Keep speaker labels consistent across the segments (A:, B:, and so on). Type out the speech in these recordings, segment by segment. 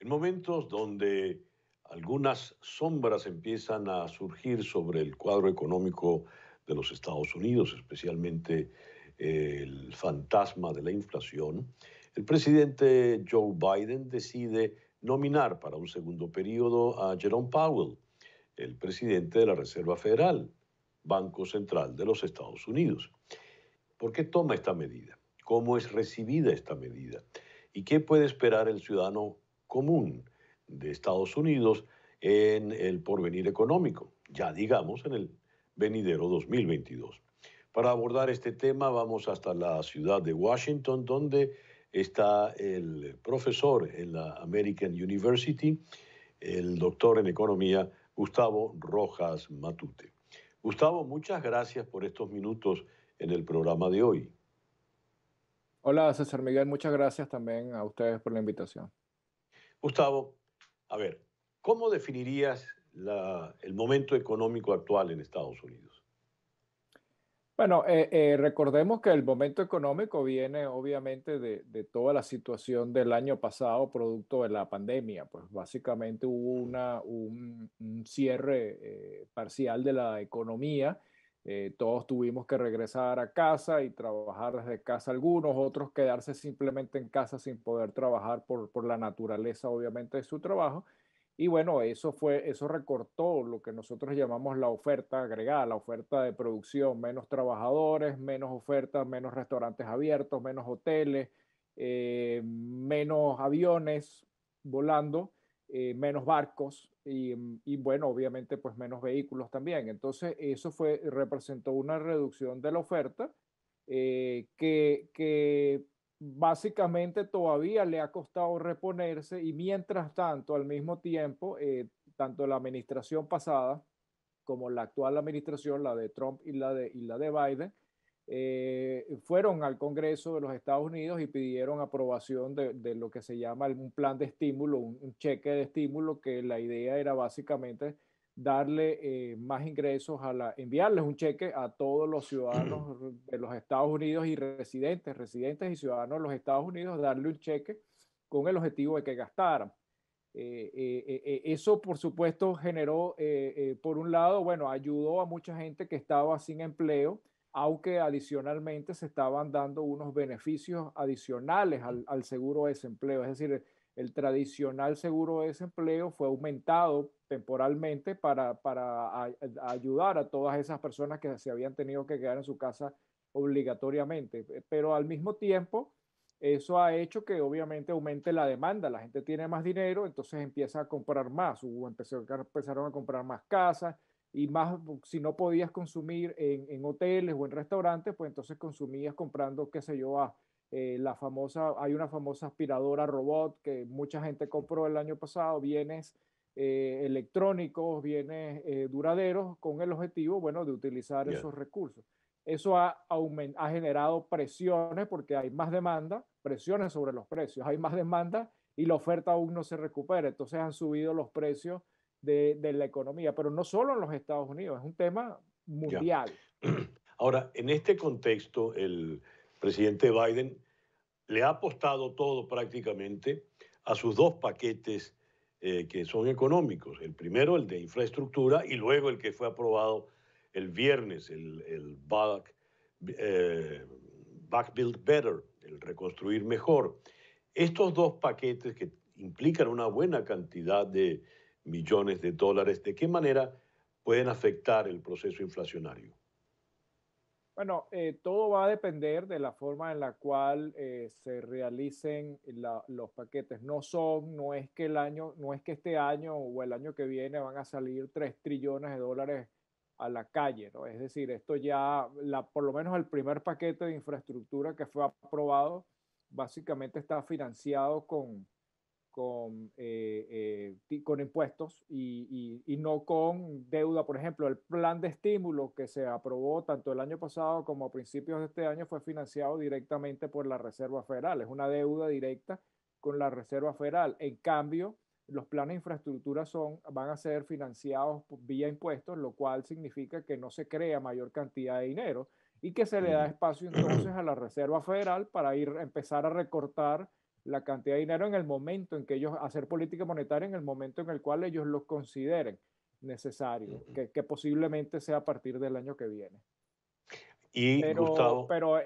A: En momentos donde algunas sombras empiezan a surgir sobre el cuadro económico de los Estados Unidos, especialmente eh, el fantasma de la inflación, el presidente Joe Biden decide nominar para un segundo periodo a Jerome Powell, el presidente de la Reserva Federal, Banco Central de los Estados Unidos. ¿Por qué toma esta medida? ¿Cómo es recibida esta medida? ¿Y qué puede esperar el ciudadano común de Estados Unidos en el porvenir económico, ya digamos en el venidero 2022. Para abordar este tema vamos hasta la ciudad de Washington, donde está el profesor en la American University, el doctor en economía Gustavo Rojas Matute. Gustavo, muchas gracias por estos minutos en el programa de hoy.
B: Hola, César Miguel, muchas gracias también a ustedes por la invitación.
A: Gustavo, a ver, ¿cómo definirías el momento económico actual en Estados Unidos?
B: Bueno, eh, eh, recordemos que el momento económico viene obviamente de, toda la situación del año pasado, producto de la pandemia. Pues básicamente hubo un, cierre eh, parcial de la economía eh, todos tuvimos que regresar a casa y trabajar desde casa algunos, otros quedarse simplemente en casa sin poder trabajar por, la naturaleza, obviamente, de su trabajo. Y bueno, eso fue, eso recortó lo que nosotros llamamos la oferta agregada, la oferta de producción, menos trabajadores, menos ofertas, menos restaurantes abiertos, menos hoteles, eh, menos aviones volando. Eh, menos barcos mm, y, bueno, obviamente pues menos vehículos también. Entonces eso fue, representó una reducción de la oferta eh, que, básicamente todavía le ha costado reponerse y mientras tanto, al mismo tiempo, eh, tanto la administración pasada como la actual administración, la de Trump y la de, y la de Biden, eh, fueron al Congreso de los Estados Unidos y pidieron aprobación de, lo que se llama un plan de estímulo, un, cheque de estímulo, que la idea era básicamente darle eh, más ingresos a la, enviarles un cheque a todos los ciudadanos de los Estados Unidos y residentes, residentes y ciudadanos de los Estados Unidos, darle un cheque con el objetivo de que gastaran. Eh, eso, por supuesto, generó, por un lado, bueno, ayudó a mucha gente que estaba sin empleo aunque adicionalmente se estaban dando unos beneficios adicionales al, seguro de desempleo. Es decir, el tradicional seguro de desempleo fue aumentado temporalmente para, ayudar a todas esas personas que se habían tenido que quedar en su casa obligatoriamente. Pero al mismo tiempo, eso ha hecho que obviamente aumente la demanda. La gente tiene más dinero, entonces empieza a comprar más. Hubo, empezaron a comprar más casas, y más si no podías consumir en, hoteles o en restaurantes, pues entonces consumías comprando, qué sé yo, a, ah, eh, la famosa, hay una famosa aspiradora robot que mucha gente compró el año pasado, bienes eh, electrónicos, bienes eh, duraderos, con el objetivo, bueno, de utilizar esos recursos. Eso ha, ha generado presiones porque hay más demanda, presiones sobre los precios, hay más demanda y la oferta aún no se recupera, entonces han subido los precios de, la economía, pero no solo en los Estados Unidos, es un tema
A: mundial. Ahora, en este contexto, el presidente Biden le ha apostado todo prácticamente a sus dos paquetes eh, que son económicos. El primero, el de infraestructura, y luego el que fue aprobado el viernes, el, eh, back Build Better, el reconstruir mejor. Estos dos paquetes que implican una buena cantidad de, millones de dólares. ¿De qué manera pueden afectar el proceso inflacionario?
B: Bueno, eh, todo va a depender de la forma en la cual eh, se realicen los paquetes. No son, no es que el año, no es que este año o el año que viene van a salir 3 trillones de dólares a la calle, ¿no? Es decir, esto ya, por lo menos el primer paquete de infraestructura que fue aprobado, básicamente está financiado con con, eh, eh, con impuestos y, y, no con deuda. Por ejemplo, el plan de estímulo que se aprobó tanto el año pasado como a principios de este año fue financiado directamente por la Reserva Federal. Es una deuda directa con la Reserva Federal. En cambio, los planes de infraestructura son, van a ser financiados vía impuestos, lo cual significa que no se crea mayor cantidad de dinero y que se le da mm. espacio entonces a la Reserva Federal para ir empezar a recortar la cantidad de dinero en el momento en que ellos, hacer política monetaria en el momento en el cual ellos lo consideren necesario, que, posiblemente sea a partir del año que viene. Y pero, Gustavo, pero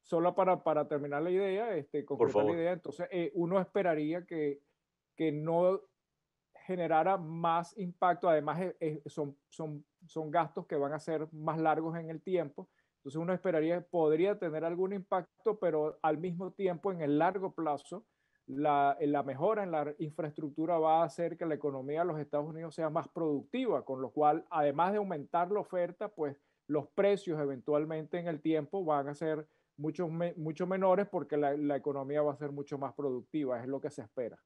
B: solo para, para, terminar la idea, este, la idea, entonces eh, uno esperaría que, que no generara más impacto, además eh, eh, son, son, son gastos que van a ser más largos en el tiempo, entonces uno esperaría podría tener algún impacto, pero al mismo tiempo en el largo plazo, la, mejora en la infraestructura va a hacer que la economía de los Estados Unidos sea más productiva, con lo cual, además de aumentar la oferta, pues los precios eventualmente en el tiempo van a ser mucho, mucho menores porque la economía va a ser mucho más productiva, es lo que se espera.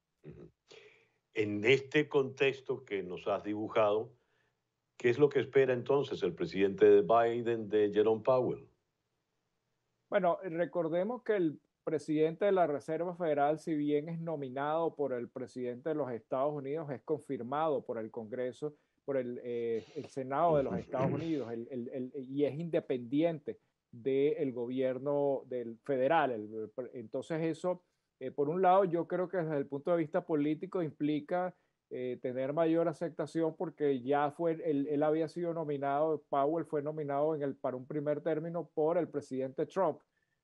A: En este contexto que nos has dibujado, ¿Qué es lo que espera entonces el presidente Biden de Jerome Powell?
B: Bueno, eh, recordemos que el presidente de la Reserva Federal, si bien es nominado por el presidente de los Estados Unidos, es confirmado por el Congreso, por el, eh, Senado de los Estados Unidos, y es independiente del gobierno del federal. entonces eso, eh, por un lado, yo creo que desde el punto de vista político implica eh, tener mayor aceptación porque ya fue, él, había sido nominado, Powell fue nominado en el, para un primer término por el presidente Trump.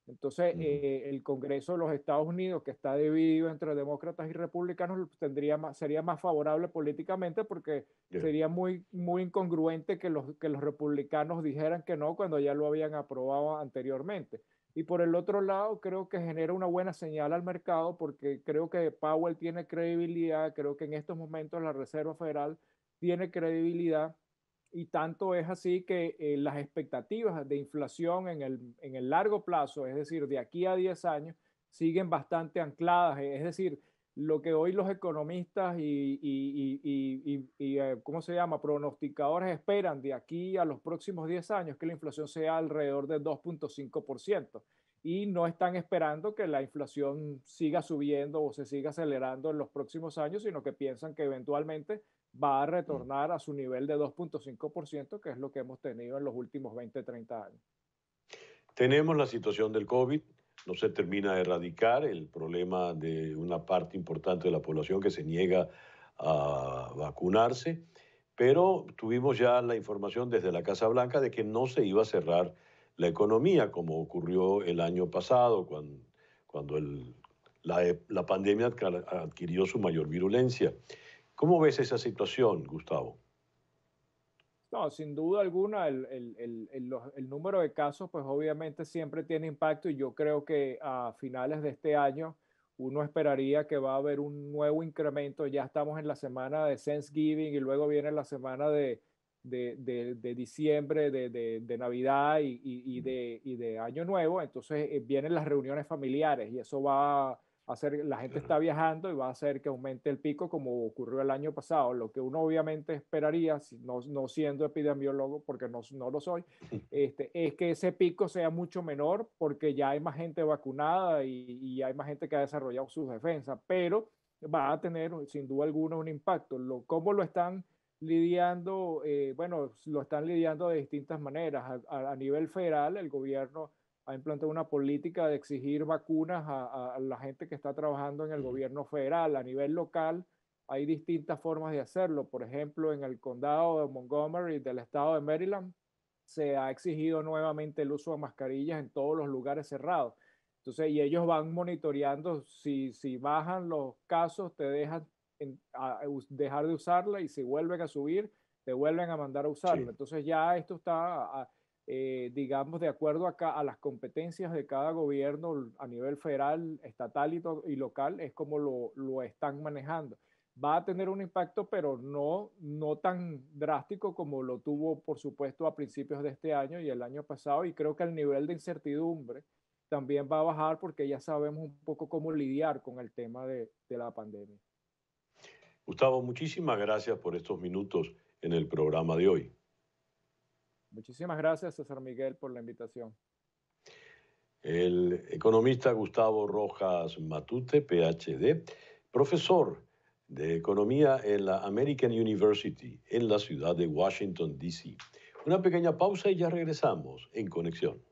B: Entonces, eh, el Congreso de los Estados Unidos, que está dividido entre demócratas y republicanos, tendría sería más favorable políticamente porque sería muy, muy incongruente que que los republicanos dijeran que no cuando ya lo habían aprobado anteriormente. Y por el otro lado, creo que genera una buena señal al mercado porque creo que Powell tiene credibilidad, creo que en estos momentos la Reserva Federal tiene credibilidad y tanto es así que eh, las expectativas de inflación en el, en el largo plazo, es decir, de aquí a 10 años, siguen bastante ancladas. Es decir, lo que hoy los economistas y, eh, ¿cómo se llama?, pronosticadores esperan de aquí a los próximos 10 años que la inflación sea alrededor de 2.5%. Y no están esperando que la inflación siga subiendo o se siga acelerando en los próximos años, sino que piensan que eventualmente va a mm. retornar a su nivel de 2.5%, que es lo que hemos tenido en los últimos 20, 30 años.
A: Tenemos la situación del COVID, no se termina de erradicar el problema de una parte importante de la población que se niega a vacunarse, pero tuvimos ya la información desde la Casa Blanca de que no se iba a cerrar la economía, como ocurrió el año pasado, cuando, la, la pandemia adquirió su mayor virulencia. ¿Cómo ves esa situación, Gustavo?
B: No, sin duda alguna, el, número de casos, pues obviamente siempre tiene impacto y yo creo que a finales de este año uno esperaría que va a haber un nuevo incremento. Ya estamos en la semana de Thanksgiving y luego viene la semana de, diciembre, de, Navidad y, y, de, Año Nuevo. Entonces eh, vienen las reuniones familiares y eso va hacer, la gente está viajando y va a hacer que aumente el pico como ocurrió el año pasado, lo que uno obviamente esperaría, no, no siendo epidemiólogo porque no, no lo soy, este, es que ese pico sea mucho menor porque ya hay más gente vacunada y, y hay más gente que ha desarrollado sus defensas, pero va a tener sin duda alguna un impacto. Lo, ¿Cómo lo están lidiando? Eh, bueno, lo están lidiando de distintas maneras. a nivel federal, el gobierno ha implantado una política de exigir vacunas a, la gente que está trabajando en el gobierno federal. A nivel local hay distintas formas de hacerlo. Por ejemplo, en el condado de Montgomery del estado de Maryland se ha exigido nuevamente el uso de mascarillas en todos los lugares cerrados. Entonces, y ellos van monitoreando si, si bajan los casos, te dejan dejar de usarla y si vuelven a subir, te vuelven a mandar a usarla. Entonces ya esto está... Eh, digamos, de acuerdo a, las competencias de cada gobierno a nivel federal, estatal y, local, es como lo, lo, están manejando. Va a tener un impacto, pero no, no tan drástico como lo tuvo, por supuesto, a principios de este año y el año pasado. Y creo que el nivel de incertidumbre también va a bajar porque ya sabemos un poco cómo lidiar con el tema de, de la pandemia.
A: Gustavo, muchísimas gracias por estos minutos en el programa de hoy.
B: Muchísimas gracias, César Miguel, por la invitación.
A: El economista Gustavo Rojas Matute, PhD, profesor de Economía en la American University en la ciudad de Washington, D.C. Una pequeña pausa y ya regresamos en conexión.